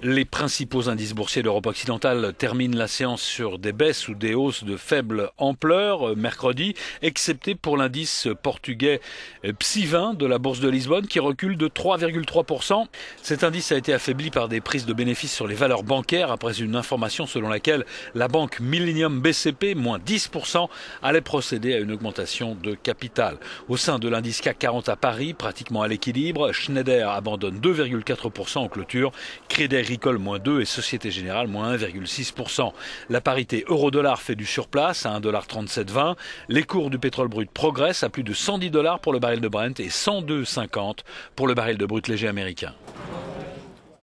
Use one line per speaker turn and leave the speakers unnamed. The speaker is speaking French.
Les principaux indices boursiers d'Europe occidentale terminent la séance sur des baisses ou des hausses de faible ampleur euh, mercredi, excepté pour l'indice portugais euh, PSI 20 de la bourse de Lisbonne qui recule de 3,3%. Cet indice a été affaibli par des prises de bénéfices sur les valeurs bancaires après une information selon laquelle la banque Millennium BCP, moins 10%, allait procéder à une augmentation de capital. Au sein de l'indice CAC 40 à Paris, pratiquement à l'équilibre, Schneider abandonne 2,4% en clôture. Crédit agricole moins 2 et Société Générale moins 1,6%. La parité euro-dollar fait du surplace à 1,3720. Les cours du pétrole brut progressent à plus de 110 dollars pour le baril de Brent et 102,50 pour le baril de brut léger américain.